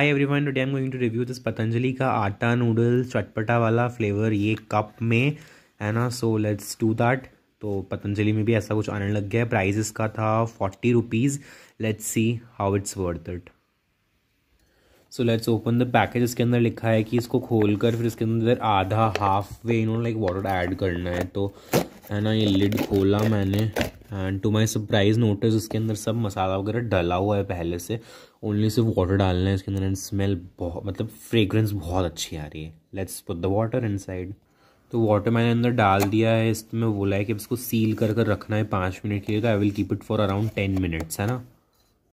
every everyone today am going to review this Patanjali का आटा noodle चटपटा वाला फ्लेवर ये कप में है ना सो लेट्स डू दैट तो पतंजलि में भी ऐसा कुछ आने लग गया है प्राइस इसका था forty rupees let's see how it's worth it so let's open the package इसके अंदर लिखा है कि इसको खोल कर फिर इसके अंदर आधा हाफ वे इन्होंने लाइक वाटर ऐड करना है तो है ना ये लिड खोला मैंने and to my surprise notice इसके अंदर सब मसाला वगैरह डला हुआ है पहले से ओनली सिर्फ वाटर डालना है इसके अंदर एंड स्मेल बहुत मतलब फ्रेगरेंस बहुत अच्छी आ रही है let's put the water inside तो वाटर मैंने अंदर डाल दिया है इसमें बोला है कि इसको सील कर कर रखना है पाँच मिनट के लिए तो I will keep it for around ten minutes है ना